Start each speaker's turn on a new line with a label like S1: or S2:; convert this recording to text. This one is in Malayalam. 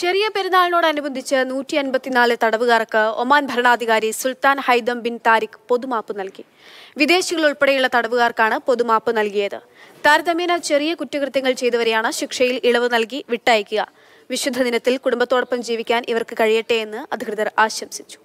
S1: ചെറിയ പെരുന്നാളിനോടനുബന്ധിച്ച് നൂറ്റി അൻപത്തിനാല് തടവുകാർക്ക് ഒമാൻ ഭരണാധികാരി സുൽത്താൻ ഹൈദം ബിൻ താരിഖ് പൊതുമാപ്പ് നൽകി വിദേശികൾ ഉൾപ്പെടെയുള്ള തടവുകാർക്കാണ് പൊതുമാപ്പ് നൽകിയത് താരതമ്യേന ചെറിയ കുറ്റകൃത്യങ്ങൾ ചെയ്തവരെയാണ് ശിക്ഷയിൽ ഇളവ് നൽകി വിട്ടയക്കുക വിശുദ്ധ ദിനത്തിൽ കുടുംബത്തോടൊപ്പം ജീവിക്കാൻ ഇവർക്ക് കഴിയട്ടെ എന്ന് അധികൃതർ ആശംസിച്ചു